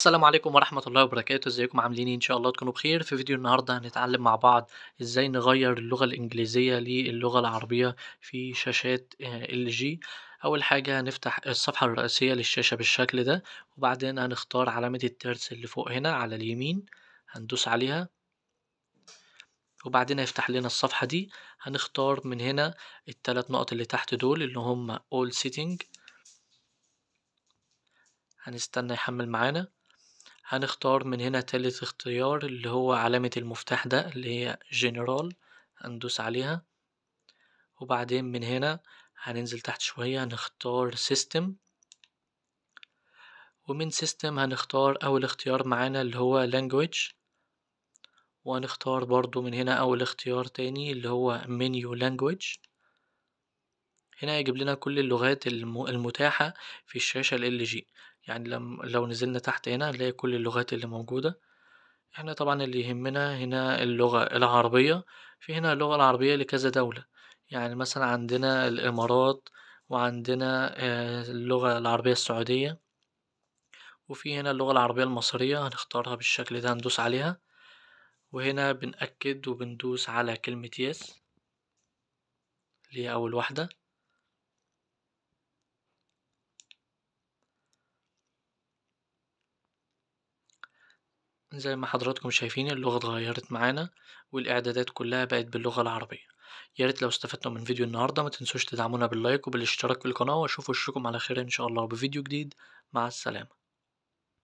السلام عليكم ورحمة الله وبركاته ازيكم عاملين إيه؟ ان شاء الله تكونوا بخير في فيديو النهاردة هنتعلم مع بعض ازاي نغير اللغة الانجليزية للغة العربية في شاشات آه، ال جي اول حاجة هنفتح الصفحة الرئيسية للشاشة بالشكل ده وبعدين هنختار علامة الترس اللي فوق هنا على اليمين هندوس عليها وبعدين هيفتح لنا الصفحة دي هنختار من هنا التلات نقط اللي تحت دول اللي هم all setting هنستنى يحمل معانا هنختار من هنا تالت اختيار اللي هو علامة المفتاح ده اللي هي جنرال هندوس عليها وبعدين من هنا هننزل تحت شوية هنختار سيستم ومن سيستم هنختار أول اختيار معانا اللي هو language وهنختار برضو من هنا أول اختيار تاني اللي هو menu language هنا يجيب لنا كل اللغات المتاحة في الشاشة ال LG يعني لم لو نزلنا تحت هنا هنلاقي كل اللغات اللي موجودة احنا طبعا اللي يهمنا هنا اللغة العربية في هنا اللغة العربية لكذا دولة يعني مثلا عندنا الإمارات وعندنا آه، اللغة العربية السعودية وفي هنا اللغة العربية المصرية هنختارها بالشكل ده هندوس عليها وهنا بنأكد وبندوس على كلمة يس اللي هي أول واحدة زي ما حضراتكم شايفين اللغة اتغيرت معانا والإعدادات كلها بقت باللغة العربية ياريت لو استفدتم من فيديو النهاردة متنسوش تدعمونا باللايك وبالاشتراك في القناة واشوفوا وشكم على خير ان شاء الله وبفيديو جديد مع السلامة